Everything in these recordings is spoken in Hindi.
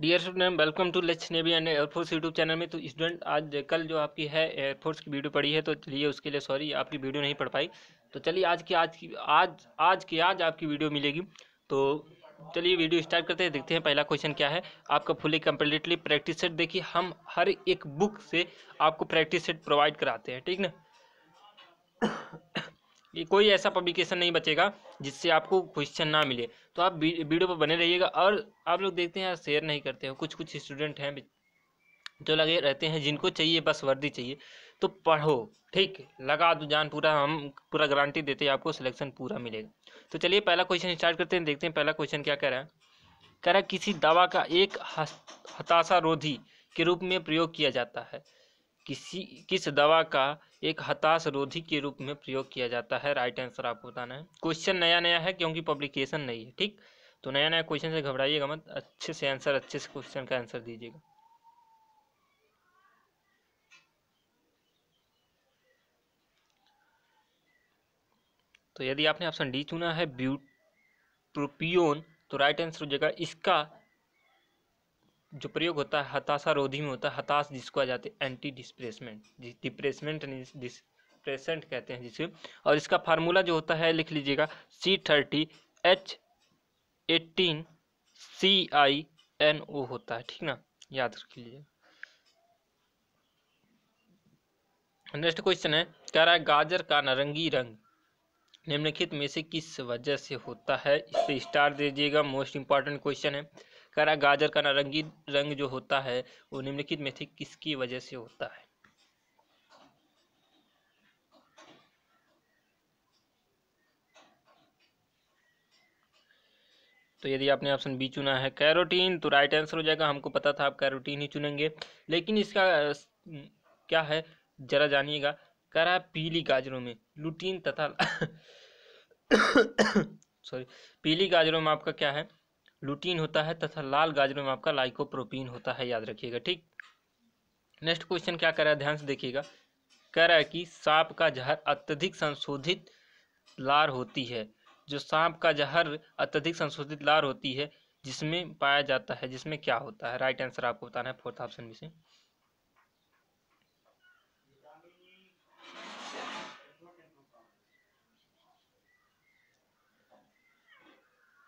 dear student welcome to let's Navy and Air Force YouTube channel में तो स्टूडेंट आज कल जो आपकी है एयरफोर्स की वीडियो पड़ी है तो चलिए उसके लिए सॉरी आपकी वीडियो नहीं पढ़ पाई तो चलिए आज की आज की आज आज की आज आपकी वीडियो मिलेगी तो चलिए वीडियो स्टार्ट करते हैं देखते हैं पहला क्वेश्चन क्या है आपका फुली कंप्लीटली प्रैक्टिस सेट देखिए हम हर एक बुक से आपको प्रैक्टिस सेट प्रोवाइड कराते हैं ठीक ना ये कोई ऐसा पब्लिकेशन नहीं बचेगा जिससे आपको क्वेश्चन ना मिले तो आप वीडियो पर बने रहिएगा और आप लोग देखते हैं शेयर नहीं करते हो कुछ कुछ स्टूडेंट हैं जो लगे रहते हैं जिनको चाहिए बस वर्दी चाहिए तो पढ़ो ठीक लगा दो जान पूरा हम पूरा गारंटी देते हैं आपको सिलेक्शन पूरा मिलेगा तो चलिए पहला क्वेश्चन स्टार्ट करते हैं देखते हैं पहला क्वेश्चन क्या कह रहा है कह रहा है किसी दवा का एक हताशा रोधी के रूप में प्रयोग किया जाता है किसी किस दवा का एक हताश रोधी के रूप में प्रयोग किया जाता है राइट आंसर आपको बताना है क्वेश्चन नया नया है क्योंकि पब्लिकेशन नहीं है ठीक तो नया नया क्वेश्चन से घबराइएगा मत अच्छे से आंसर अच्छे से क्वेश्चन का आंसर दीजिएगा तो यदि आपने ऑप्शन डी चुना है ब्यूट प्रोपियोन तो राइट आंसर हो जाएगा इसका जो प्रयोग होता है हताशा रोधी में होता है हताश जिसको आ जाते हैं एंटी डिस्प्लेसमेंट डिप्रेसमेंट डिस्प्रेसेंट कहते हैं जिसे और इसका फार्मूला जो होता है लिख लीजिएगा C thirty H eighteen C I N O होता है ठीक ना याद रख लीजिए नेक्स्ट क्वेश्चन है कह रहा है गाजर का नारंगी रंग निम्नलिखित में से किस वजह से होता है इससे स्टार दे दीजिएगा मोस्ट इंपॉर्टेंट क्वेश्चन है है गाजर का नारंगी रंग जो होता है वो निम्नलिखित में से किसकी वजह से होता है तो यदि आपने ऑप्शन बी चुना है कैरोटीन तो राइट आंसर हो जाएगा हमको पता था आप कैरोटीन ही चुनेंगे लेकिन इसका क्या है जरा जानिएगा करा पीली गाजरों में लुटीन तथा सॉरी पीली गाजरों में आपका क्या है लुटीन होता है तथा लाल गाजर में आपका लाइकोप्रोपीन होता है याद रखिएगा ठीक नेक्स्ट क्वेश्चन क्या कर रहा है ध्यान से देखिएगा कह रहा है कि सांप का जहर अत्यधिक संशोधित लार होती है जो सांप का जहर अत्यधिक संशोधित लार होती है जिसमें पाया जाता है जिसमें क्या होता है राइट आंसर आपको बताना है फोर्थ ऑप्शन में से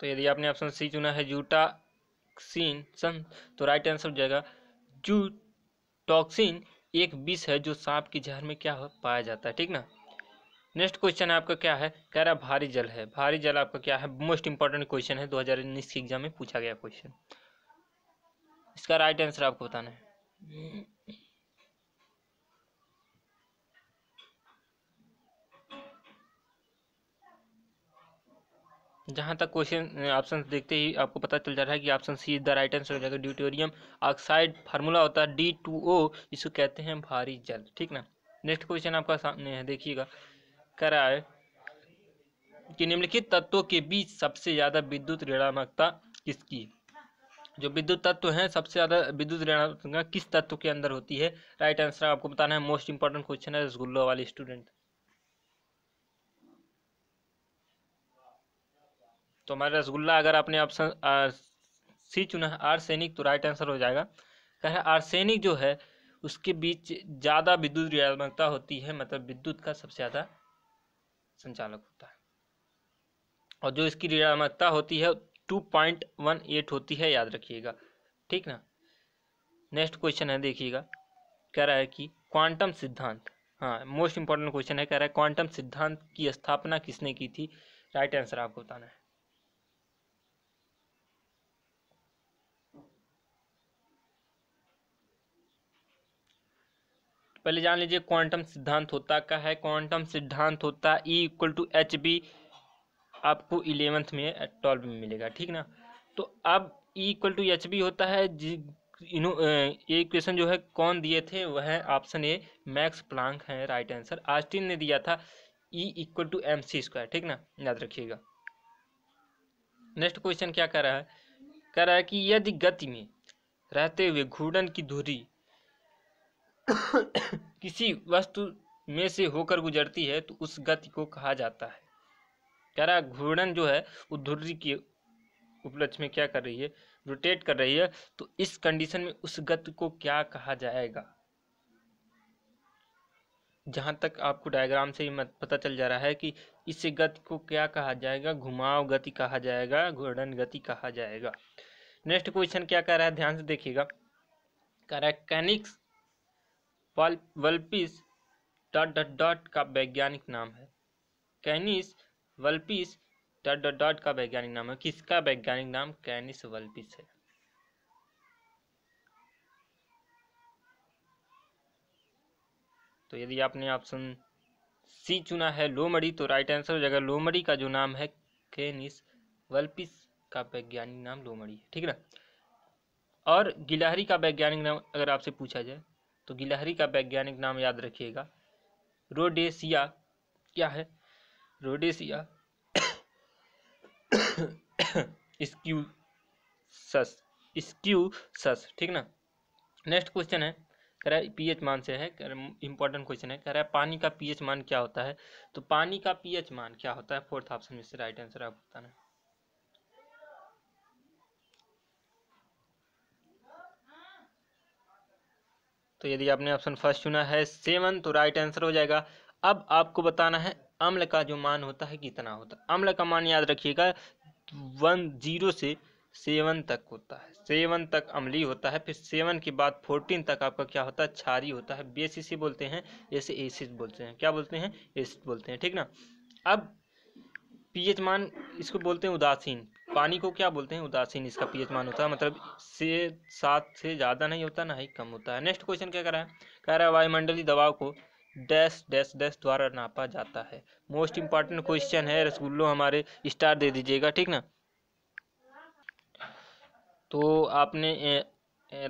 तो यदि आपने ऑप्शन सी चुना है जूटाक्सिन सन तो राइट आंसर हो जाएगा जूटॉक्सिन एक विष है जो सांप की जहर में क्या पाया जाता है ठीक ना नेक्स्ट क्वेश्चन है आपका क्या है कह रहा भारी जल है भारी जल आपका क्या है मोस्ट इंपॉर्टेंट क्वेश्चन है उन्नीस के एग्जाम में पूछा गया क्वेश्चन इसका राइट आंसर आपको बताना है जहाँ तक क्वेश्चन ऑप्शन देखते ही आपको पता चल जा रहा है कि option C the right answer हो जाएगा ड्यूटोरियम ऑक्साइड फार्मूला होता है डी टू ओ इसको कहते हैं भारी जल ठीक ना नेक्स्ट क्वेश्चन आपका सामने है देखिएगा है कि निम्नलिखित तत्वों के बीच सबसे ज़्यादा विद्युत ऋणात्मकता किसकी जो विद्युत तत्व हैं सबसे ज़्यादा विद्युत ऋणात्मकता किस तत्व के अंदर होती है राइट आंसर आपको बताना है मोस्ट इंपॉर्टेंट क्वेश्चन है रसगुल्लो वाले स्टूडेंट तो हमारे रसगुल्ला अगर आपने ऑप्शन सी चुना है आर्सेनिक तो राइट आंसर हो जाएगा कह आर्सेनिक जो है उसके बीच ज़्यादा विद्युत रियात्मकता होती है मतलब विद्युत का सबसे ज़्यादा संचालक होता है और जो इसकी रियात्मकता होती है टू पॉइंट वन एट होती है याद रखिएगा ठीक ना नेक्स्ट क्वेश्चन है देखिएगा कह रहा है कि क्वांटम सिद्धांत हाँ मोस्ट इंपॉर्टेंट क्वेश्चन है कह रहा है क्वांटम सिद्धांत की स्थापना किसने की थी राइट आंसर आपको बताना है पहले जान लीजिए क्वांटम सिद्धांत होता का है क्वांटम सिद्धांत होता E equal to H B आपको इलेवेंथ में ट्वेल्व uh, में मिलेगा ठीक ना तो अब E equal to H B होता है जी uh, ये क्वेश्चन जो है कौन दिए थे वह है ऑप्शन ए मैक्स प्लांक है राइट आंसर आस्टिन ने दिया था E equal to M C square ठीक ना याद रखिएगा नेक्स्ट क्वेश्चन क्या कह रहा है कह रहा है कि यदि गति में रहते हुए घूर्णन की धुरी किसी वस्तु में से होकर गुजरती है तो उस गति को कहा जाता है कह रहा घूर्णन जो है वो धुर्री की उपलक्ष्य में क्या कर रही है रोटेट कर रही है तो इस कंडीशन में उस गति को क्या कहा जाएगा जहां तक आपको डायग्राम से ही पता चल जा रहा है कि इस गति को क्या कहा जाएगा घुमाव गति कहा जाएगा घूर्णन गति कहा जाएगा नेक्स्ट क्वेश्चन क्या कह रहा है ध्यान से देखिएगा कह रहा है कैनिक्स वल्पिस डॉट डॉट डॉट का वैज्ञानिक नाम है Canis vulpes dot dot dot का वैज्ञानिक नाम है किसका वैज्ञानिक नाम कैनिस वल्पिस है तो यदि आपने ऑप्शन सी चुना है लोमड़ी तो राइट आंसर हो जाएगा लोमड़ी का जो नाम है कैनिस वल्पिस का वैज्ञानिक नाम लोमड़ी है ठीक ना और गिलहरी का वैज्ञानिक नाम अगर आपसे पूछा जाए तो गिलहरी का वैज्ञानिक नाम याद रखिएगा रोडेशिया क्या है रोडेशिया स्क्यू सस स्क्यू सस ठीक ना नेक्स्ट क्वेश्चन है कह रहा है पीएच मान से है इंपॉर्टेंट क्वेश्चन है कह रहा है पानी का पीएच मान क्या होता है तो पानी का पीएच मान क्या होता है फोर्थ ऑप्शन में से राइट आंसर आप बताना तो यदि आपने ऑप्शन फर्स्ट चुना है सेवन तो राइट आंसर हो जाएगा अब आपको बताना है अम्ल का जो मान होता है कितना होता है अम्ल का मान याद रखिएगा वन जीरो से सेवन तक होता है सेवन तक अम्ली होता है फिर सेवन के बाद फोर्टीन तक आपका क्या होता है छारी होता है बी इसे बोलते हैं जैसे एसिड बोलते हैं क्या बोलते हैं एसिड बोलते हैं ठीक ना अब पीएच मान इसको बोलते हैं उदासीन पानी को क्या बोलते हैं उदासीन इसका पीएच मान होता है मतलब से सात से ज़्यादा नहीं होता ना ही कम होता है नेक्स्ट क्वेश्चन क्या कर रहा है कह रहा है वायुमंडलीय दबाव को डैश डैश डैश द्वारा नापा जाता है मोस्ट इंपॉर्टेंट क्वेश्चन है रसगुल्लो हमारे स्टार दे दीजिएगा ठीक ना तो आपने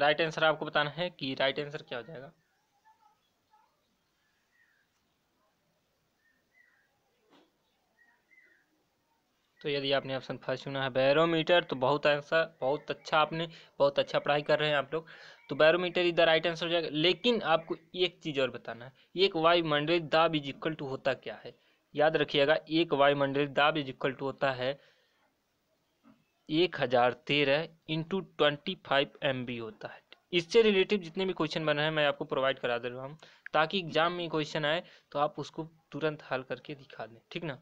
राइट आंसर आपको बताना है कि राइट आंसर क्या हो जाएगा तो यदि आपने ऑप्शन फर्स्ट चुना है बैरोमीटर तो बहुत ऐसा बहुत अच्छा आपने बहुत अच्छा पढ़ाई कर रहे हैं आप लोग तो बैरोमीटर इधर राइट आंसर हो जाएगा लेकिन आपको एक चीज़ और बताना है एक वायुमंडलित दाब इज इक्वल टू होता क्या है याद रखिएगा एक वायुमंडलित दाब इज इक्वल टू होता है एक हज़ार तेरह into twenty five M B होता है इससे रिलेटिव जितने भी क्वेश्चन बने हैं मैं आपको प्रोवाइड करा दे रहा हूँ ताकि एग्जाम में क्वेश्चन आए तो आप उसको तुरंत हल करके दिखा दें ठीक ना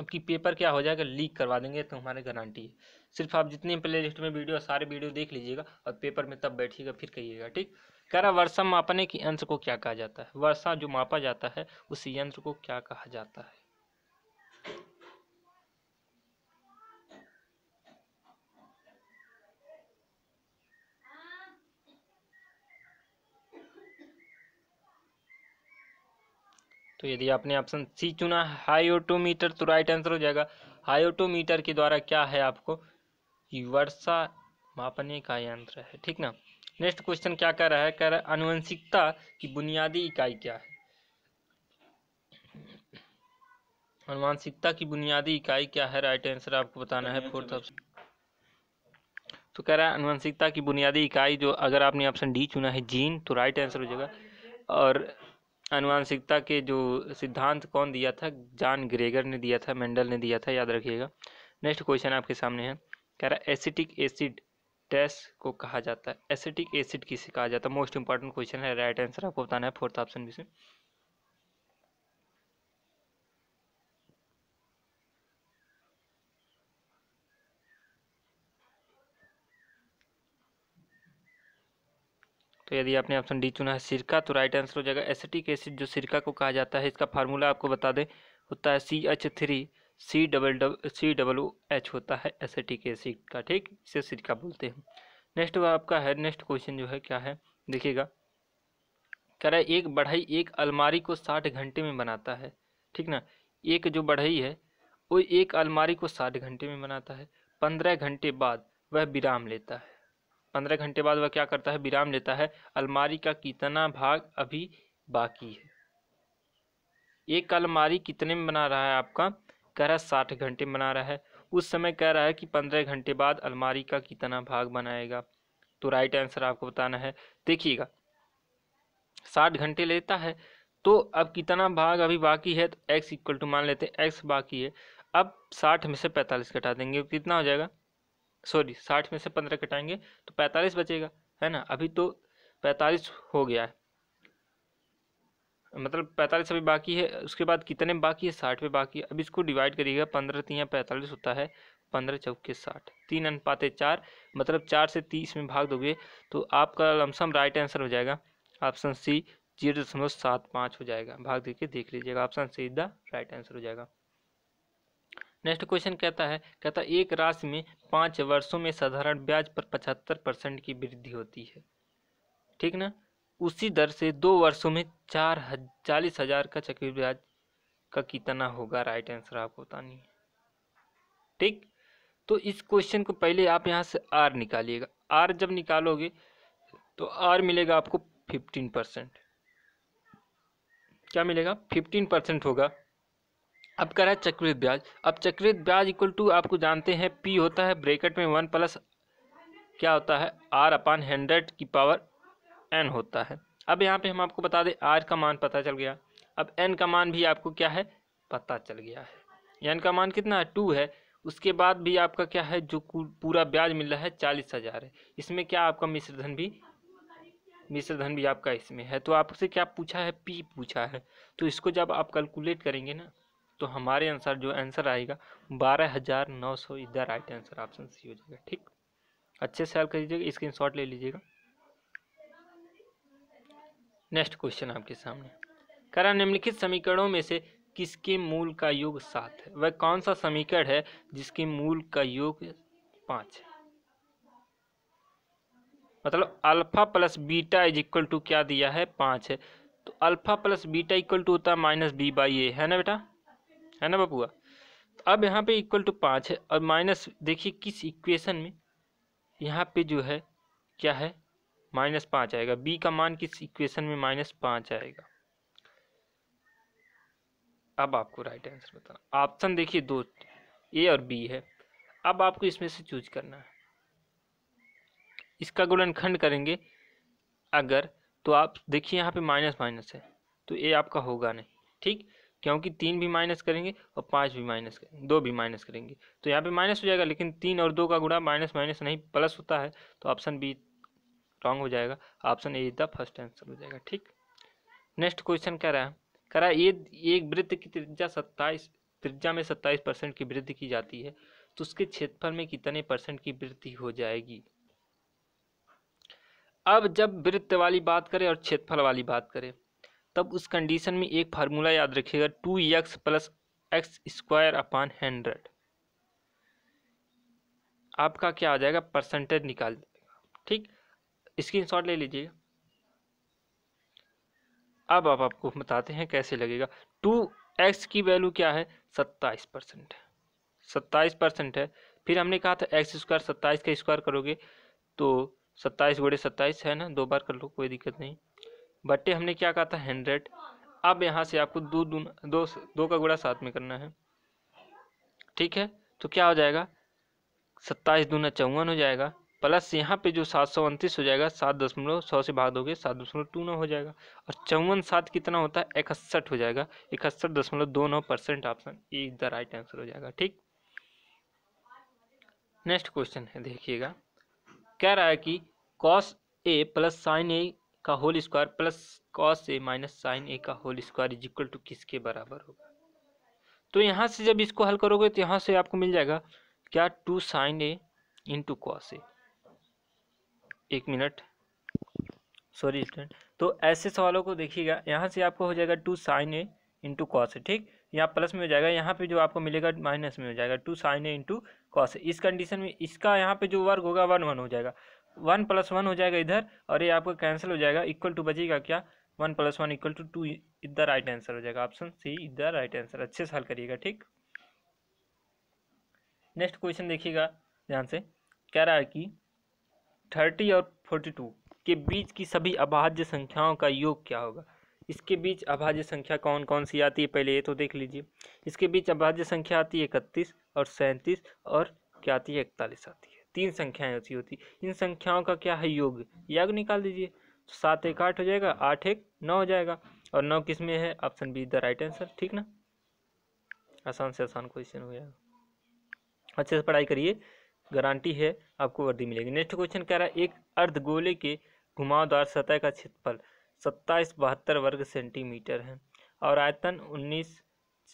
आपकी पेपर क्या हो जाएगा लीक करवा देंगे तो हमारे गारंटी है सिर्फ आप जितने प्ले लिस्ट में वीडियो सारे वीडियो देख लीजिएगा और पेपर में तब बैठिएगा फिर कहिएगा ठीक कह रहा वर्षा मापने के यंत्र को क्या कहा जाता है वर्षा जो मापा जाता है उस यंत्र को क्या कहा जाता है तो यदि आपने ऑप्शन सी चुना हाइओटोमीटर तो राइट आंसर हो जाएगा हाइओटोमीटर के द्वारा क्या है आपको वर्षा मापने का यंत्र है ठीक ना नेक्स्ट क्वेश्चन क्या कह रहा है कह रहा है अनुवंशिकता की बुनियादी इकाई क्या है अनुवंशिकता की बुनियादी इकाई क्या है राइट आंसर आपको बताना है फोर्थ ऑप्शन तो कह रहा है अनुवंशिकता की बुनियादी इकाई जो अगर आपने ऑप्शन डी चुना है जीन तो राइट आंसर हो जाएगा और अनुवांशिकता के जो सिद्धांत कौन दिया था जान ग्रेगर ने दिया था मेंडल ने दिया था याद रखिएगा नेक्स्ट क्वेश्चन आपके सामने है कह रहा है एसिटिक एसिड डैश को कहा जाता है एसिटिक एसिड किसे कहा जाता है मोस्ट इंपॉर्टेंट क्वेश्चन है राइट आंसर आपको बताना है फोर्थ ऑप्शन में से तो यदि आपने ऑप्शन डी चुना है सिरका तो राइट आंसर हो जाएगा एसिटिक एसिड जो सिरका को कहा जाता है इसका फार्मूला आपको बता दें होता है C H three C double डब सी डबल ओ एच होता है एसिटिक एसिड का ठीक इसे सिरका बोलते हैं नेक्स्ट वो आपका है नेक्स्ट क्वेश्चन जो है क्या है देखिएगा कह रहा है एक बढ़ई एक अलमारी को साठ घंटे में बनाता है ठीक ना एक जो बढ़ई है वो एक अलमारी को साठ घंटे में बनाता है पंद्रह घंटे बाद वह विराम लेता है पंद्रह घंटे बाद वह क्या करता है विराम लेता है अलमारी का कितना भाग अभी बाकी है एक अलमारी कितने में बना रहा है आपका कह रहा है साठ घंटे में बना रहा है उस समय कह रहा है कि पंद्रह घंटे बाद अलमारी का कितना भाग बनाएगा तो राइट आंसर आपको बताना है देखिएगा साठ घंटे लेता है तो अब कितना भाग अभी बाकी है तो एक्स इक्वल टू मान लेते हैं एक्स बाकी है अब साठ में से पैंतालीस घटा देंगे तो कितना हो जाएगा सॉरी साठ में से पंद्रह कटाएंगे तो पैंतालीस बचेगा है ना अभी तो पैंतालीस हो गया है मतलब पैंतालीस अभी बाकी है उसके बाद कितने बाकी है साठ पे बाकी है अब इसको डिवाइड करिएगा पंद्रह तीन पैंतालीस होता है पंद्रह चौके साठ तीन पाते चार मतलब चार से तीस में भाग दोगे तो आपका लमसम राइट आंसर हो जाएगा ऑप्शन सी जीरो दशमलव सात पाँच हो जाएगा भाग देके देख लीजिएगा option C the right answer हो जाएगा नेक्स्ट क्वेश्चन कहता है कहता है एक राशि में पाँच वर्षों में साधारण ब्याज पर पचहत्तर परसेंट की वृद्धि होती है ठीक ना उसी दर से दो वर्षों में चार हज चालीस हजार का चक्र ब्याज का कितना होगा राइट आंसर आपको बतानी है ठीक तो इस क्वेश्चन को पहले आप यहाँ से आर निकालिएगा आर जब निकालोगे तो आर मिलेगा आपको फिफ्टीन परसेंट क्या मिलेगा फिफ्टीन परसेंट होगा अब रहा है चक्रवृत्त ब्याज अब चक्रवृत्त ब्याज इक्वल टू आपको जानते हैं पी होता है ब्रेकेट में वन प्लस क्या होता है आर अपान हंड्रेड की पावर एन होता है अब यहाँ पे हम आपको बता दें आर का मान पता चल गया अब एन का मान भी आपको क्या है पता चल गया है एन का मान कितना है टू है उसके बाद भी आपका क्या है जो पूरा ब्याज मिल रहा है चालीस हज़ार है इसमें क्या आपका मिश्रधन भी मिश्रधन भी आपका इसमें है तो आपसे क्या पूछा है पी पूछा है तो इसको जब आप कैलकुलेट करेंगे ना तो हमारे आंसर जो आंसर आएगा बारह हज़ार नौ सौ is the right answer option C हो जाएगा ठीक अच्छे से हल कर लीजिएगा स्क्रीन शॉट ले लीजिएगा नेक्स्ट क्वेश्चन आपके सामने करा निम्नलिखित समीकरणों में से किसके मूल का योग सात है वह कौन सा समीकरण है जिसके मूल का योग पाँच है मतलब alpha plus beta is equal to क्या दिया है पाँच है तो alpha plus beta equal to होता है माइनस बी बाई ए है ना बेटा है ना बबुआ तो अब यहाँ पे इक्वल टू पाँच है और माइनस देखिए किस इक्वेशन में यहाँ पे जो है क्या है माइनस पाँच आएगा बी का मान किस इक्वेशन में माइनस पाँच आएगा अब आपको राइट आंसर बताना ऑप्शन देखिए दो ए और बी है अब आपको इसमें से चूज करना है इसका गुणनखंड करेंगे अगर तो आप देखिए यहाँ पे माइनस माइनस है तो ए आपका होगा नहीं ठीक क्योंकि तीन भी माइनस करेंगे और पाँच भी माइनस करेंगे दो भी माइनस करेंगे तो यहाँ पे माइनस हो जाएगा लेकिन तीन और दो का गुणा माइनस माइनस नहीं प्लस होता है तो ऑप्शन बी रॉन्ग हो जाएगा option A is the first answer हो जाएगा ठीक नेक्स्ट क्वेश्चन कह रहा है कह रहा है ये एक वृत्त की त्रिज्या सत्ताईस त्रिज्या में सत्ताईस परसेंट की वृद्धि की जाती है तो उसके क्षेत्रफल में कितने परसेंट की वृद्धि हो जाएगी अब जब वृत्त वाली बात करें और क्षेत्रफल वाली बात करें तब उस कंडीशन में एक फार्मूला याद रखिएगा two X plus X square upon hundred आपका क्या आ जाएगा परसेंटेज निकाल देगा ठीक स्क्रीन शॉट ले लीजिए अब आप आपको बताते हैं कैसे लगेगा टू एक्स की वैल्यू क्या है सत्ताईस परसेंट सत्ताईस परसेंट है फिर हमने कहा था एक्स स्क्वायर सत्ताईस का स्क्वायर करोगे तो सत्ताईस बड़े सत्ताईस है ना दो बार कर लो कोई दिक्कत नहीं बट्टे हमने क्या कहा था हंड्रेड अब यहाँ से आपको दो दून दो दो का गुड़ा साथ में करना है ठीक है तो क्या हो जाएगा सत्ताईस दूना चौवन हो जाएगा प्लस यहाँ पे जो सात सौ उनतीस हो जाएगा सात दशमलव सौ से भाग दोगे सात दशमलव टू नौ हो जाएगा और चौवन सात कितना होता है इकसठ हो जाएगा इकसठ दशमलव दो नौ percent option A is the right answer हो जाएगा ठीक नेक्स्ट क्वेश्चन है देखिएगा कह रहा है कि cos A plus sine A का whole square plus cos A minus sine A का whole square is equal to किसके बराबर होगा तो यहाँ से जब इसको हल करोगे तो यहाँ से आपको मिल जाएगा क्या two sine A two cos A एक मिनट सॉरी स्टूडेंट तो ऐसे सवालों को देखिएगा यहाँ से आपको हो जाएगा two sine A into cos A ठीक यहाँ प्लस में हो जाएगा यहाँ पे जो आपको मिलेगा माइनस में हो जाएगा two sine A into cos इस कंडीशन में इसका यहाँ पे जो वर्ग होगा वन वन हो जाएगा वन प्लस वन हो जाएगा इधर और ये आपका कैंसिल हो जाएगा इक्वल टू बचेगा क्या one plus one equal to two इधर राइट आंसर हो जाएगा ऑप्शन सी इधर राइट आंसर अच्छे से हल करिएगा ठीक नेक्स्ट क्वेश्चन देखिएगा ध्यान से कह रहा है कि थर्टी और फोर्टी टू के बीच की सभी अभाज्य संख्याओं का योग क्या होगा इसके बीच अभाज्य संख्या कौन कौन सी आती है पहले ये तो देख लीजिए इसके बीच अभाज्य संख्या आती है इकतीस और सैंतीस और क्या आती है इकतालीस आती है तीन संख्याएं होती होती इन संख्याओं का क्या है योग योग निकाल दीजिए तो सात एक आठ हो जाएगा आठ एक नौ हो जाएगा और नौ किस में है option B the right answer ठीक ना आसान से आसान क्वेश्चन हो जाएगा अच्छे से पढ़ाई करिए गारंटी है आपको वर्दी मिलेगी नेक्स्ट क्वेश्चन कह रहा है एक अर्ध गोले के घुमावदार सतह का क्षेत्रफल सत्ताईस बहत्तर वर्ग सेंटीमीटर है और आयतन उन्नीस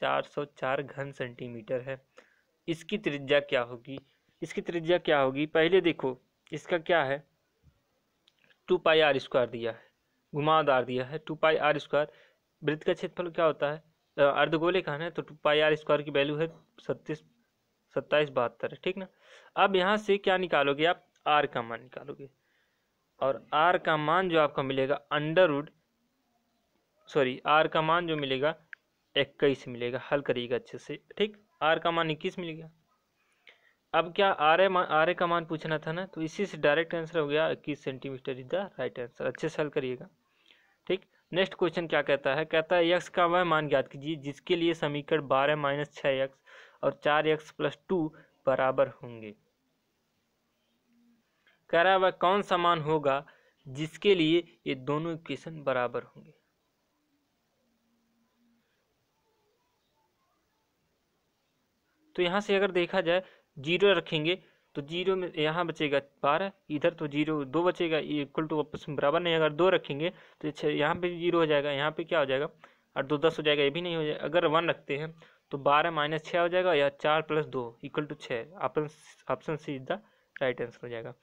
चार सौ चार घन सेंटीमीटर है इसकी त्रिज्या क्या होगी इसकी त्रिज्या क्या होगी पहले देखो इसका क्या है टू पाई आर स्क्वायर दिया है घुमावदार दिया है टू पाई आर स्क्वायर वृत्त का क्षेत्रफल क्या होता है अर्धगोले का है तो टू पाई आर स्क्वायर की वैल्यू है सत्तीस सत्ताईस बहत्तर ठीक ना अब यहाँ से क्या निकालोगे आप आर का मान निकालोगे और आर का मान जो आपको मिलेगा अंडरवुड सॉरी आर का मान जो मिलेगा इक्कीस मिलेगा हल करिएगा अच्छे से ठीक आर का मान इक्कीस मिलेगा अब क्या आर ए आर ए का मान पूछना था ना तो इसी से डायरेक्ट आंसर हो गया इक्कीस centimetre is the right answer अच्छे से हल करिएगा ठीक नेक्स्ट क्वेश्चन क्या कहता है कहता है यक्स का वह मान ज्ञात कीजिए जिसके लिए समीकरण बारह माइनस छः यक्स और चार यक्स प्लस टू बराबर होंगे कह रहा है वह कौन सा मान होगा जिसके लिए ये दोनों इक्वेशन बराबर होंगे तो यहाँ से अगर देखा जाए जीरो रखेंगे तो जीरो में यहाँ बचेगा बारह इधर तो जीरो दो बचेगा इक्वल टू आपस में बराबर नहीं अगर दो रखेंगे तो छः यहाँ पे जीरो हो जाएगा यहाँ पे क्या हो जाएगा और दो दस हो जाएगा ये भी नहीं हो जाएगा अगर वन रखते हैं तो बारह माइनस छः हो जाएगा या चार प्लस दो इक्वल टू छः option C is the right answer हो जाएगा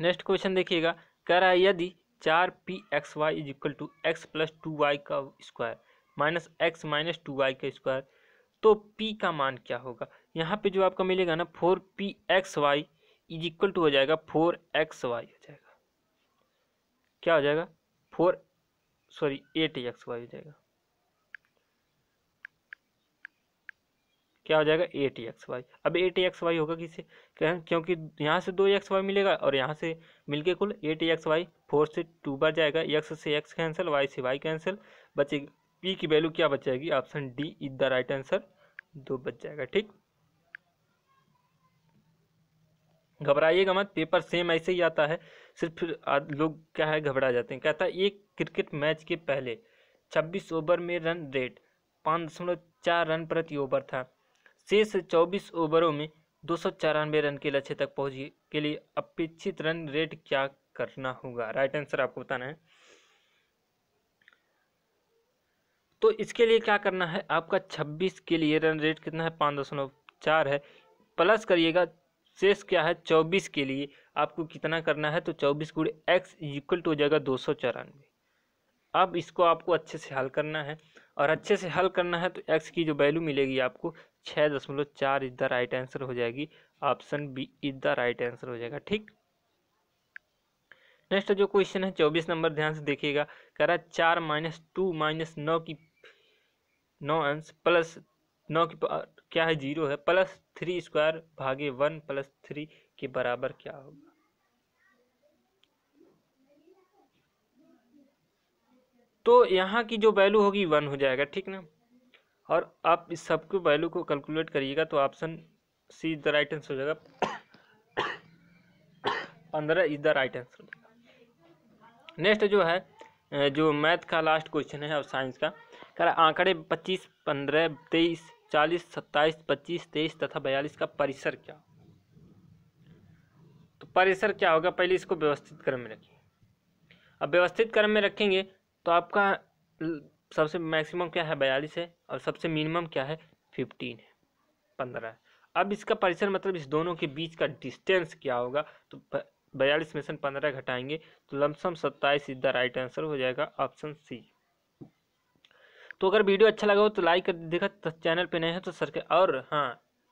नेक्स्ट क्वेश्चन देखिएगा कह रहा है यदि चार P X Y is equal to X plus two Y का square minus X minus two Y का स्क्वायर तो पी का मान क्या होगा यहाँ पे जो आपका मिलेगा ना four P X Y is equal to हो जाएगा फोर एक्स वाई हो जाएगा क्या हो जाएगा four sorry eight X Y हो जाएगा क्या हो जाएगा एट एक्स वाई अब एट एक्स वाई होगा किसे क्योंकि यहाँ से दो एक्स वाई मिलेगा और यहाँ से मिलके कुल एट एक्स वाई फोर से टू बार जाएगा एक्स से एक्स कैंसिल वाई से वाई कैंसिल बचेगी पी की वैल्यू क्या बच जाएगी option D is the right answer दो बच जाएगा ठीक घबराइएगा मत पेपर सेम ऐसे ही आता है सिर्फ लोग क्या है घबरा जाते हैं कहता है एक क्रिकेट मैच के पहले 26 ओवर में रन रेट पाँच दशमलव चार रन प्रति ओवर था शेष 24 ओवरों में दो सौ चौरानवे रन के लक्ष्य तक पहुंचे के लिए अपेक्षित रन रेट क्या करना होगा राइट आंसर आपको बताना है तो इसके लिए क्या करना है आपका 26 के लिए रन रेट कितना है पाँच दशमलव चार है प्लस करिएगा शेष क्या है चौबीस के लिए आपको कितना करना है तो चौबीस गुड़े एक्स इक्वल टू हो जाएगा दो सौ चौरानवे अब इसको आपको अच्छे से हल करना है और अच्छे से हल करना है तो एक्स की जो वैल्यू मिलेगी आपको छः दशमलव चार इज द राइट आंसर हो जाएगी option B is the right answer हो जाएगा ठीक नेक्स्ट जो क्वेश्चन है चौबीस नंबर ध्यान से देखिएगा कह रहा है चार माइनस टू माइनस नौ की नौ अंश प्लस नौ की पावर क्या है जीरो है प्लस थ्री स्क्वायर भागे वन प्लस थ्री के बराबर क्या होगा तो यहाँ की जो वैल्यू होगी वन हो जाएगा ठीक ना और आप इस सबको वैल्यू को कैलकुलेट करिएगा तो option C is the right answer हो जाएगा पंद्रह इज द राइट आंसर हो जाएगा नेक्स्ट जो है जो मैथ का लास्ट क्वेश्चन है और साइंस का कह आंकड़े पच्चीस पंद्रह तेईस चालीस सत्ताईस पच्चीस तेईस तथा बयालीस का परिसर क्या तो परिसर क्या होगा पहले इसको व्यवस्थित क्रम में रखिए अब व्यवस्थित क्रम में रखेंगे तो आपका सबसे मैक्सिमम क्या है बयालीस है और सबसे मिनिमम क्या है फिफ्टीन है पंद्रह है अब इसका परिसर मतलब इस दोनों के बीच का डिस्टेंस क्या होगा तो बयालीस में से पंद्रह घटाएंगे तो लमसम सत्ताईस इज द राइट आंसर हो जाएगा ऑप्शन सी तो अगर वीडियो अच्छा लगा हो तो लाइक कर देखा तो चैनल पे नए हैं तो सर के और हाँ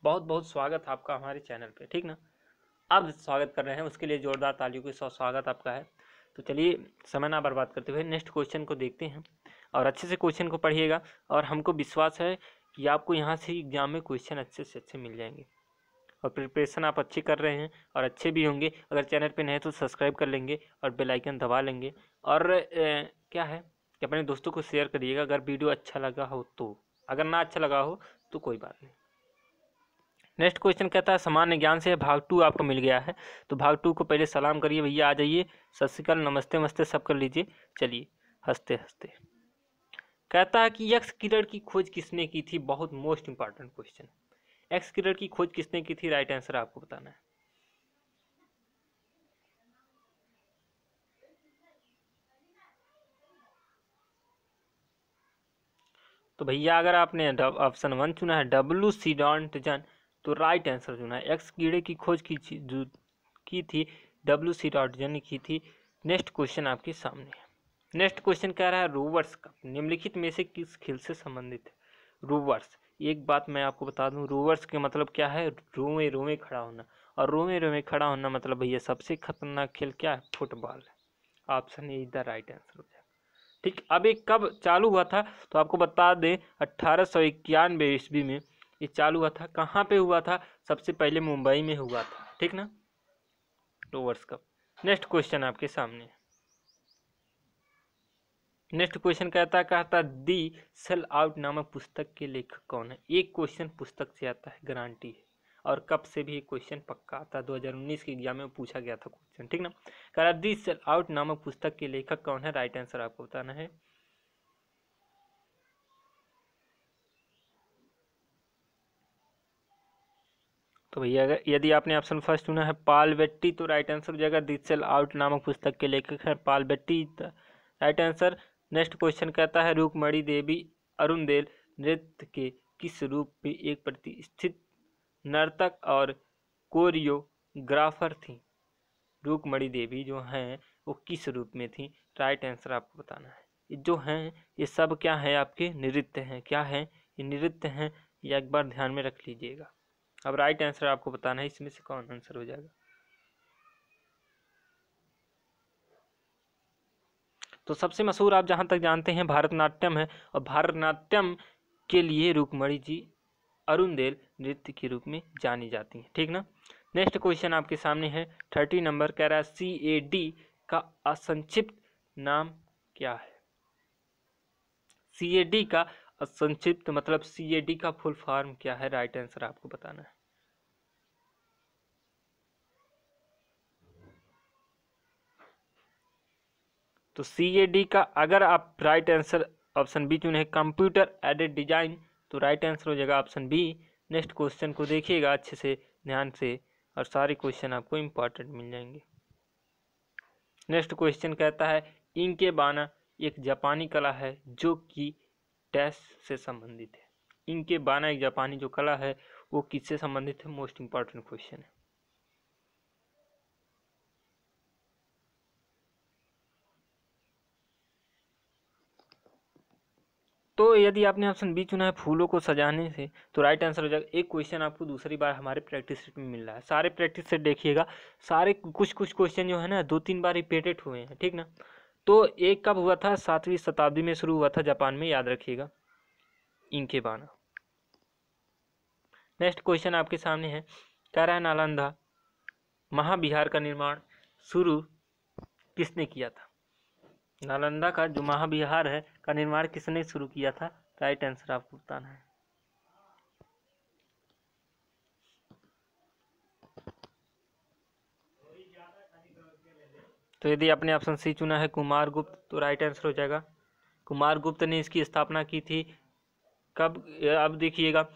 बहुत बहुत स्वागत आपका हमारे चैनल पे ठीक ना आप स्वागत कर रहे हैं उसके लिए जोरदार तालियों की स्वागत आपका है तो चलिए समय ना बर्बाद करते हुए नेक्स्ट क्वेश्चन को देखते हैं और अच्छे से क्वेश्चन को पढ़िएगा और हमको विश्वास है कि आपको यहाँ से एग्ज़ाम में क्वेश्चन अच्छे से अच्छे मिल जाएंगे और प्रिपरेशन आप अच्छी कर रहे हैं और अच्छे भी होंगे अगर चैनल पे नए तो सब्सक्राइब कर लेंगे और बेल आइकन दबा लेंगे और ए, क्या है कि अपने दोस्तों को शेयर करिएगा अगर वीडियो अच्छा लगा हो तो अगर ना अच्छा लगा हो तो कोई बात नहीं नेक्स्ट क्वेश्चन कहता है सामान्य ज्ञान से भाग टू आपको मिल गया है तो भाग टू को पहले सलाम करिए भैया आ जाइए सत श्रीकाल नमस्ते नमस्ते सब कर लीजिए चलिए हंसते हंसते कहता है कि यक्ष किरण की खोज किसने की थी बहुत मोस्ट इंपॉर्टेंट क्वेश्चन एक्स किरण की खोज किसने की थी राइट आंसर आपको बताना है तो भैया अगर आपने ऑप्शन वन चुना है डब्लू सी डॉन्टजन तो राइट आंसर चुना है एक्स कीड़े की खोज की जो की थी डब्लू सी डॉन्टजन जन की थी नेक्स्ट क्वेश्चन आपके सामने है नेक्स्ट क्वेश्चन कह रहा है रूवर्स कप निम्नलिखित में से किस खेल से संबंधित है रूवर्स एक बात मैं आपको बता दूँ रोवर्स के मतलब क्या है रोवे रोवे खड़ा होना और रोवे रोवे खड़ा होना मतलब भैया सबसे खतरनाक खेल क्या है फुटबॉल है option A is the right answer हो जाए ठीक अब ये कब चालू हुआ था तो आपको बता दें अट्ठारह सौ इक्यानवे ईस्वी में ये चालू हुआ था कहाँ पे हुआ था सबसे पहले मुंबई में हुआ था ठीक ना टू वर्ष कप नेक्स्ट क्वेश्चन आपके सामने नेक्स्ट क्वेश्चन कहता कहता दी सेल आउट नामक पुस्तक के लेखक कौन है एक क्वेश्चन पुस्तक से आता है गारंटी है और कब से भी क्वेश्चन पक्का आता है 2019 के एग्जाम में पूछा गया था क्वेश्चन ठीक ना करा दिस सेल आउट नामक पुस्तक के लेखक कौन है राइट आंसर आपको बताना है तो भैया यदि आपने ऑप्शन फर्स्ट चुना है पाल बेट्टी तो राइट आंसर हो जाएगा दिस सेल आउट नामक पुस्तक के लेखक है Paul Beatty right answer next question कहता है रूपमणि देवी अरुण देल नृत्य के किस रूप में एक प्रतिष्ठित नर्तक और कोरियोग्राफर थी रुकमणी देवी जो हैं वो किस रूप में थी राइट आंसर आपको बताना है जो हैं ये सब क्या है आपके नृत्य हैं क्या है ये नृत्य हैं ये एक बार ध्यान में रख लीजिएगा अब राइट आंसर आपको बताना है इसमें से कौन आंसर हो जाएगा तो सबसे मशहूर आप जहाँ तक जानते हैं भारतनाट्यम है और भारतनाट्यम के लिए रुकमणी जी अरुणदेल नृत्य के रूप में जानी जाती हैं ठीक ना नेक्स्ट क्वेश्चन आपके सामने है थर्टी नंबर कह रहा है सी ए डी का असंक्षिप्त नाम क्या है सी ए डी का संक्षिप्त मतलब सी ए डी का फुल फॉर्म क्या है राइट आंसर आपको बताना है तो सी ए डी का अगर आप राइट आंसर ऑप्शन बी चुने कंप्यूटर एडेड डिजाइन तो राइट आंसर हो जाएगा ऑप्शन बी नेक्स्ट क्वेश्चन को देखिएगा अच्छे से ध्यान से और सारे क्वेश्चन आपको इम्पॉर्टेंट मिल जाएंगे नेक्स्ट क्वेश्चन कहता है इनके बाना एक जापानी कला है जो कि टैस से संबंधित है इनके बाना एक जापानी जो कला है वो किससे संबंधित है मोस्ट इम्पॉर्टेंट क्वेश्चन है तो यदि आपने ऑप्शन बी चुना है फूलों को सजाने से तो राइट आंसर हो जाएगा एक क्वेश्चन आपको दूसरी बार हमारे प्रैक्टिस सेट में मिल रहा है सारे प्रैक्टिस सेट देखिएगा सारे कुछ कुछ क्वेश्चन जो है ना दो तीन बार रिपीटेड हुए हैं ठीक ना तो एक कब हुआ था सातवीं शताब्दी में शुरू हुआ था जापान में याद रखिएगा इनके बाना नेक्स्ट क्वेश्चन आपके सामने है कह रहा है नालंदा महाविहार का निर्माण शुरू किसने किया था नालंदा का जो महाविहार है का निर्माण किसने शुरू किया था राइट आंसर आपको बताना है तो यदि आपने ऑप्शन सी चुना है कुमार गुप्त तो राइट आंसर हो जाएगा कुमार गुप्त ने इसकी स्थापना की थी कब अब देखिएगा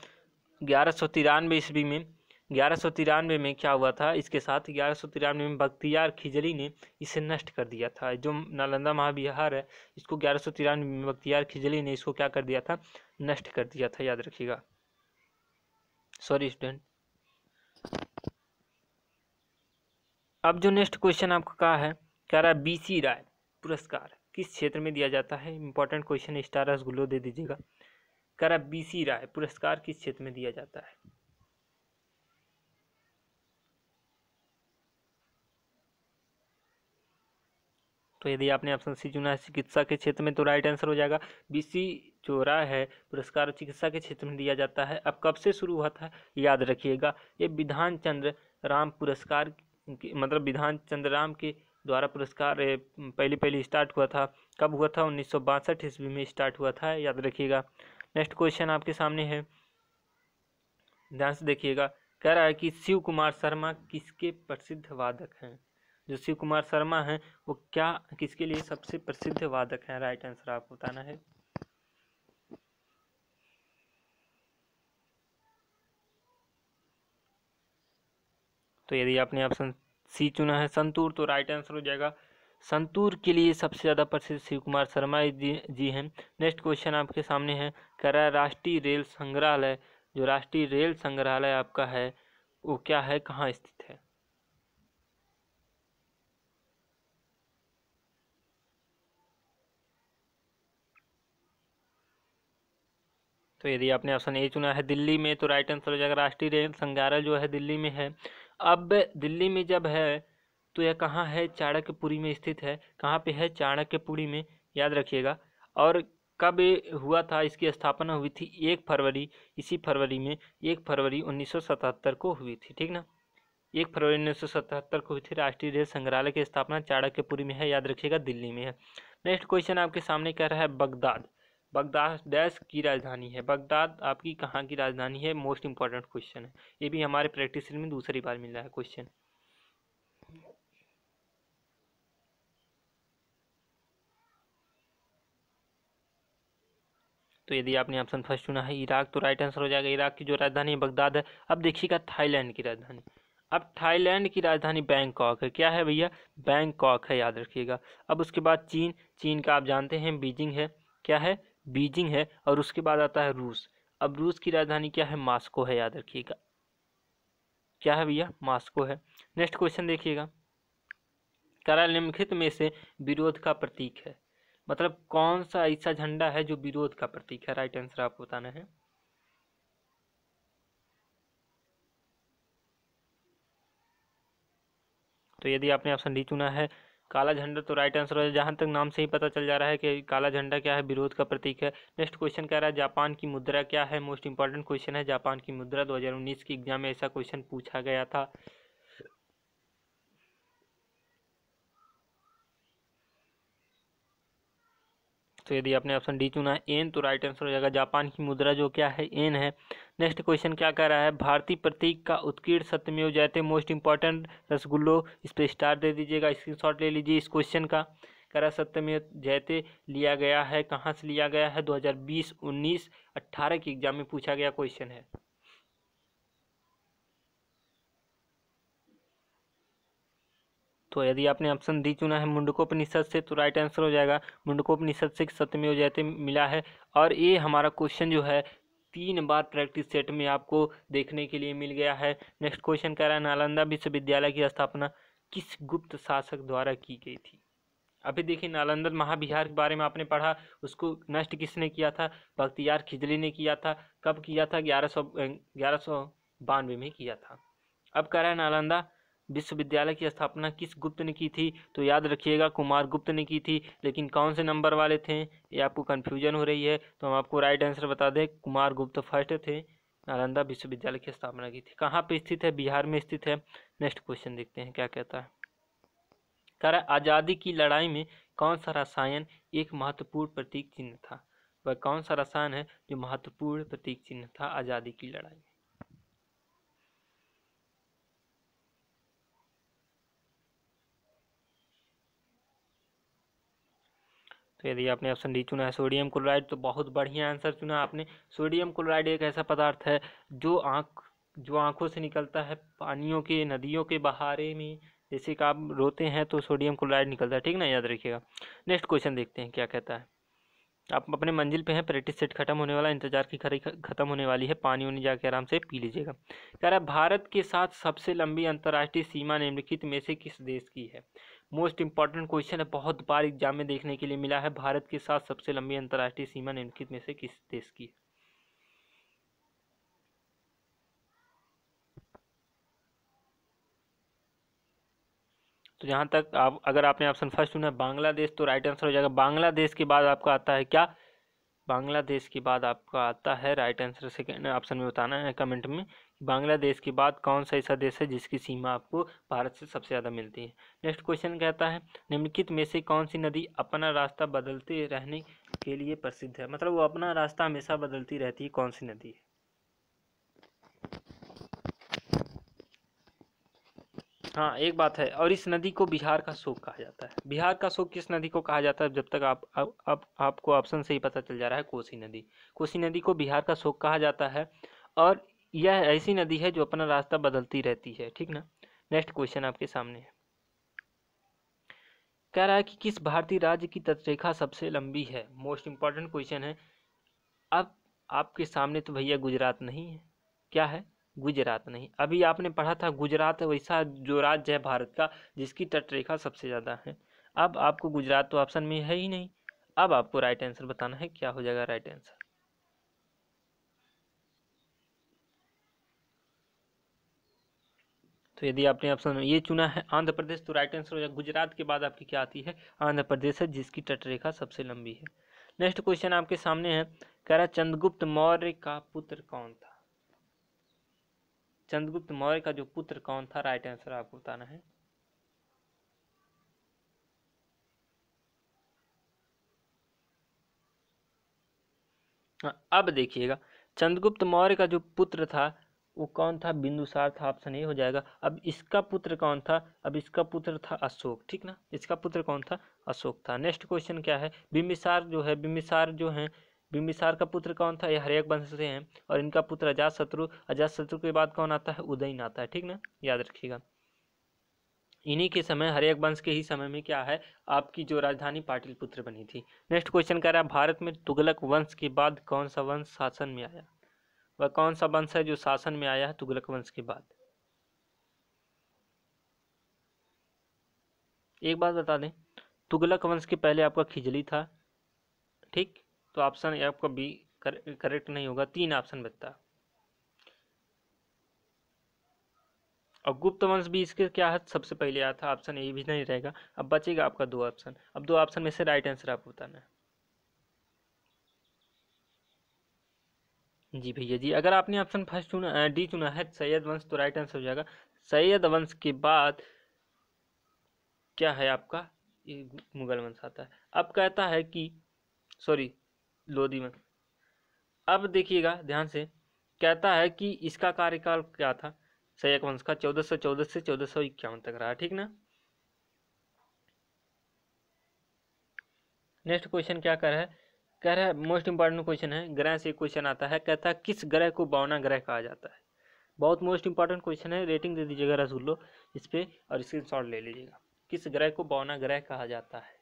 ग्यारह सौ तिरानवे ईस्वी में ग्यारह में क्या हुआ था इसके साथ ग्यारह में बख्तियार खिजली ने इसे नष्ट कर दिया था जो नालंदा महाविहार है इसको ग्यारह में बख्तियार खिजली ने इसको क्या कर दिया था नष्ट कर दिया था याद रखिएगा सॉरी स्टूडेंट अब जो नेक्स्ट क्वेश्चन आपको कहा है कह रहा है बी राय पुरस्कार किस क्षेत्र में दिया जाता है इंपॉर्टेंट क्वेश्चन स्टार रसगुल्लो दे दीजिएगा कह रहा है बी राय पुरस्कार किस क्षेत्र में दिया जाता है तो यदि आपने ऑप्शन सी चुना है चिकित्सा के क्षेत्र में तो राइट आंसर हो जाएगा बीसी चोरा है पुरस्कार चिकित्सा के क्षेत्र में दिया जाता है अब कब से शुरू हुआ था याद रखिएगा ये विधान चंद्र राम पुरस्कार मतलब विधान चंद्र राम के द्वारा पुरस्कार पहले पहले स्टार्ट हुआ था कब हुआ था उन्नीस सौ बासठ ईस्वी में स्टार्ट हुआ था याद रखिएगा नेक्स्ट क्वेश्चन आपके सामने है ध्यान से देखिएगा कह रहा है कि शिव कुमार शर्मा किसके प्रसिद्ध वादक हैं जो शिव कुमार शर्मा हैं वो क्या किसके लिए सबसे प्रसिद्ध वादक हैं राइट आंसर आपको बताना है तो यदि आपने ऑप्शन सी चुना है संतूर तो राइट आंसर हो जाएगा संतूर के लिए सबसे ज़्यादा प्रसिद्ध शिव कुमार शर्मा जी, जी हैं नेक्स्ट क्वेश्चन आपके सामने है करा राष्ट्रीय रेल संग्रहालय जो राष्ट्रीय रेल संग्रहालय आपका है वो क्या है कहाँ स्थित है तो यदि आपने ऑप्शन ए चुना है दिल्ली में तो राइट आंसर हो जाएगा राष्ट्रीय रेल संग्रहालय जो है दिल्ली में है अब दिल्ली में जब है तो यह कहाँ है चाणक्यपुरी में स्थित है कहाँ पे है चाणक्यपुरी में याद रखिएगा और कब हुआ था इसकी स्थापना हुई थी एक फरवरी इसी फरवरी में एक फरवरी उन्नीस को हुई थी ठीक ना एक फरवरी उन्नीस को हुई थी राष्ट्रीय रेल संग्रहालय की स्थापना चाणक्यपुरी में है याद रखिएगा दिल्ली में है नेक्स्ट क्वेश्चन आपके सामने कह रहा है बगदाद बगदाद डैश की राजधानी है बगदाद आपकी कहाँ की राजधानी है मोस्ट इंपॉर्टेंट क्वेश्चन है ये भी हमारे प्रैक्टिस में दूसरी बार मिल रहा है क्वेश्चन तो यदि आपने ऑप्शन फर्स्ट चुना है इराक तो राइट आंसर हो जाएगा इराक की जो राजधानी है बगदाद है अब देखिएगा थाईलैंड की राजधानी अब थाईलैंड की राजधानी बैंकॉक है क्या है भैया बैंकॉक है याद रखिएगा अब उसके बाद चीन चीन का आप जानते हैं बीजिंग है क्या है बीजिंग है और उसके बाद आता है रूस अब रूस की राजधानी क्या है मास्को है याद रखिएगा क्या है भैया मास्को है नेक्स्ट क्वेश्चन देखिएगा करा निम्नलिखित में से विरोध का प्रतीक है मतलब कौन सा ऐसा झंडा है जो विरोध का प्रतीक है राइट आंसर आपको बताना है तो यदि आपने ऑप्शन डी चुना है काला झंडा तो राइट आंसर हो जहाँ तक नाम से ही पता चल जा रहा है कि काला झंडा क्या है विरोध का प्रतीक है नेक्स्ट क्वेश्चन कह रहा है जापान की मुद्रा क्या है मोस्ट इंपॉर्टेंट क्वेश्चन है जापान की मुद्रा 2019 की एग्जाम में ऐसा क्वेश्चन पूछा गया था तो यदि आपने ऑप्शन डी चुना है एन तो राइट आंसर हो जाएगा जापान की मुद्रा जो क्या है एन है नेक्स्ट क्वेश्चन क्या कह रहा है भारतीय प्रतीक का उत्कीर्ण सत्यमेव जयते मोस्ट इंपॉर्टेंट रसगुल्लो इस पर स्टार दे दीजिएगा स्क्रीनशॉट ले लीजिए इस क्वेश्चन का करा सत्य में जयते लिया गया है कहाँ से लिया गया है बीस उन्नीस अट्ठारह के एग्जाम में पूछा गया क्वेश्चन है तो यदि आपने ऑप्शन डी चुना है मुंडकोपनिषद से तो राइट आंसर हो जाएगा मुंडकोपनिषद से सत्यमेव जयते मिला है और ये हमारा क्वेश्चन जो है तीन बार प्रैक्टिस सेट में आपको देखने के लिए मिल गया है नेक्स्ट क्वेश्चन कह रहा है नालंदा विश्वविद्यालय की स्थापना किस गुप्त शासक द्वारा की गई थी अभी देखिए नालंदा महाविहार के बारे में आपने पढ़ा उसको नष्ट किसने किया था बख्तियार खिजली ने किया था कब किया था ग्यारह सौ ग्यारह सौ बानवे में किया था अब कह रहा है नालंदा विश्वविद्यालय की स्थापना किस गुप्त ने की थी तो याद रखिएगा कुमार गुप्त ने की थी लेकिन कौन से नंबर वाले थे ये आपको कन्फ्यूजन हो रही है तो हम आपको राइट आंसर बता दें कुमार गुप्त फर्स्ट थे नालंदा विश्वविद्यालय की स्थापना की थी कहाँ पर स्थित है बिहार में स्थित है नेक्स्ट क्वेश्चन देखते हैं क्या कहता है कर आज़ादी की लड़ाई में कौन सा रसायन एक महत्वपूर्ण प्रतीक चिन्ह था वह कौन सा रसायन है जो महत्वपूर्ण प्रतीक चिन्ह था आज़ादी की लड़ाई में तो यदि आपने ऑप्शन डी चुना है सोडियम क्लोराइड तो बहुत बढ़िया आंसर चुना आपने सोडियम क्लोराइड एक ऐसा पदार्थ है जो आँख जो आँखों से निकलता है पानियों के नदियों के बहारे में जैसे कि आप रोते हैं तो सोडियम क्लोराइड निकलता है ठीक ना याद रखिएगा नेक्स्ट क्वेश्चन देखते हैं क्या कहता है आप अपने मंजिल पे हैं प्रैक्टिस सेट खत्म होने वाला इंतजार की खरी खत्म होने वाली है पानी उन्हें जाके आराम से पी लीजिएगा कह रहा है भारत के साथ सबसे लंबी अंतर्राष्ट्रीय सीमा निम्नलिखित में से किस देश की है मोस्ट इंपॉर्टेंट क्वेश्चन है बहुत बार एग्जाम में देखने के लिए मिला है भारत के साथ सबसे लंबी अंतर्राष्ट्रीय सीमा निम्नलिखित में से किस देश की तो जहाँ तक आप अगर आपने ऑप्शन फर्स्ट चुना बांग्लादेश तो राइट आंसर हो जाएगा बांग्लादेश के बाद आपका आता है क्या बांग्लादेश के बाद आपका आता है राइट आंसर सेकेंड ऑप्शन में बताना है कमेंट में बांग्लादेश के बाद कौन सा ऐसा देश है जिसकी सीमा आपको भारत से सबसे ज़्यादा मिलती है नेक्स्ट क्वेश्चन कहता है निम्नलिखित में से कौन सी नदी अपना रास्ता बदलते रहने के लिए प्रसिद्ध है मतलब वो अपना रास्ता हमेशा बदलती रहती है कौन सी नदी है हाँ एक बात है और इस नदी को बिहार का शोक कहा जाता है बिहार का शोक किस नदी को कहा जाता है जब तक आप अब आप, आपको ऑप्शन से ही पता चल जा रहा है कोसी नदी कोसी नदी को बिहार का शोक कहा जाता है और यह ऐसी नदी है जो अपना रास्ता बदलती रहती है ठीक ना नेक्स्ट क्वेश्चन आपके सामने है कह रहा है कि किस भारतीय राज्य की तटरेखा सबसे लंबी है मोस्ट इम्पॉर्टेंट क्वेश्चन है अब आपके सामने तो भैया गुजरात नहीं है क्या है गुजरात नहीं अभी आपने पढ़ा था गुजरात वैसा जो राज्य है भारत का जिसकी तटरेखा सबसे ज़्यादा है अब आपको गुजरात तो ऑप्शन में है ही नहीं अब आपको राइट आंसर बताना है क्या हो जाएगा राइट आंसर तो यदि आपने ऑप्शन ये चुना है आंध्र प्रदेश तो राइट आंसर हो जाएगा गुजरात के बाद आपकी क्या आती है आंध्र प्रदेश है जिसकी तटरेखा सबसे लंबी है नेक्स्ट क्वेश्चन आपके सामने है कह रहा चंद्रगुप्त मौर्य का पुत्र कौन था चंद्रगुप्त मौर्य का जो पुत्र कौन था राइट आंसर आपको बताना है हाँ, अब देखिएगा चंद्रगुप्त मौर्य का जो पुत्र था वो कौन था बिंदुसार था ऑप्शन ए हो जाएगा अब इसका पुत्र कौन था अब इसका पुत्र था अशोक ठीक ना इसका पुत्र कौन था अशोक था नेक्स्ट क्वेश्चन क्या है बिम्बिसार जो है बिम्बिसार जो है बिम्बिसार का पुत्र कौन था यह हरेक वंश से हैं और इनका पुत्र अजात शत्रु अजात शत्रु के बाद कौन आता है उदयन आता है ठीक ना याद रखिएगा इन्हीं के समय हरेक वंश के ही समय में क्या है आपकी जो राजधानी पाटिलपुत्र बनी थी नेक्स्ट क्वेश्चन कह रहा है भारत में तुगलक वंश के बाद कौन सा वंश शासन में आया वह कौन सा वंश है जो शासन में आया है तुगलक वंश के बाद एक बात बता दें तुगलक वंश के पहले आपका खिजली था ठीक तो ऑप्शन आपका बी करेक्ट नहीं होगा तीन ऑप्शन बचता और गुप्त वंश भी इसके क्या है सबसे पहले आया था ऑप्शन ए भी नहीं रहेगा अब बचेगा आपका दो ऑप्शन अब दो ऑप्शन में से राइट आंसर आपको बताना है जी भैया जी अगर आपने ऑप्शन फर्स्ट चुना डी चुना है सैयद वंश तो राइट आंसर हो जाएगा सैयद वंश के बाद क्या है आपका मुगल वंश आता है अब कहता है कि सॉरी लोधी वंश अब देखिएगा ध्यान से कहता है कि इसका कार्यकाल क्या था सैयद वंश का चौदह सौ चौदह से चौदह सौ इक्यावन तक रहा ठीक ना नेक्स्ट क्वेश्चन क्या कर है कह रहा है मोस्ट इंपॉर्टेंट क्वेश्चन है ग्रह से क्वेश्चन आता है कहता है किस ग्रह को बावना ग्रह कहा जाता है बहुत मोस्ट इंपॉर्टेंट क्वेश्चन है रेटिंग दे दीजिएगा रसगुल्लो इस पर और स्क्रीन शॉट ले लीजिएगा किस ग्रह को बावना ग्रह कहा जाता है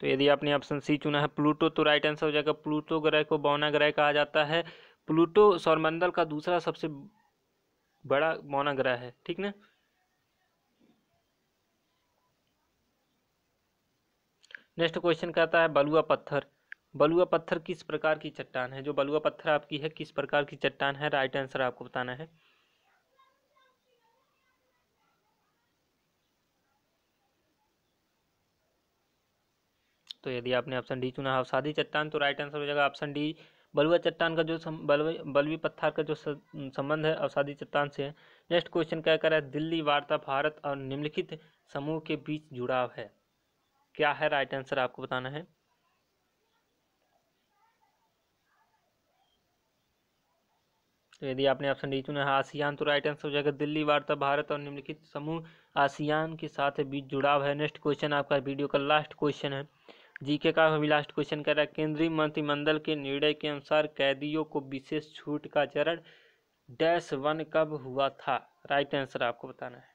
तो यदि आपने ऑप्शन सी चुना है प्लूटो तो राइट आंसर हो जाएगा प्लूटो ग्रह को बौना ग्रह कहा जाता है प्लूटो सौरमंडल का दूसरा सबसे बड़ा बौना ग्रह है ठीक ना नेक्स्ट क्वेश्चन कहता है बलुआ पत्थर बलुआ पत्थर किस प्रकार की चट्टान है जो बलुआ पत्थर आपकी है किस प्रकार की चट्टान है राइट आंसर आपको बताना है तो यदि आपने ऑप्शन डी चुना है हाँ, सादी चट्टान तो राइट आंसर हो जाएगा ऑप्शन डी बलुआ चट्टान का जो बलवी पत्थर का जो संबंध है अवसादी चट्टान से है नेक्स्ट क्वेश्चन क्या कर रहा है दिल्ली वार्ता भारत और निम्नलिखित समूह के बीच जुड़ाव है क्या है राइट आंसर आपको बताना है तो यदि आपने ऑप्शन डी चुना है आसियान तो राइट आंसर हो जाएगा दिल्ली वार्ता भारत और निम्नलिखित समूह आसियान के साथ बीच जुड़ाव है नेक्स्ट क्वेश्चन आपका वीडियो का लास्ट क्वेश्चन है जीके का अभी लास्ट क्वेश्चन कह रहा है केंद्रीय मंत्रिमंडल के निर्णय के अनुसार कैदियों को विशेष छूट का चरण डैश वन कब हुआ था राइट आंसर आपको बताना है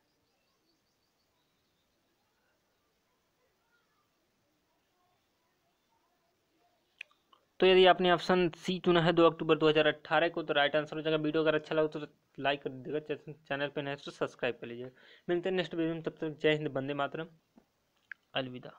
तो यदि आपने ऑप्शन सी चुना है दो अक्टूबर 2018 को तो राइट आंसर हो जाएगा वीडियो अगर अच्छा लगा तो लाइक कर दीजिएगा चैनल पर नहीं तो सब्सक्राइब कर लीजिएगा मिलते हैं नेक्स्ट वीडियो में तब तक जय हिंद बंदे मातरम अलविदा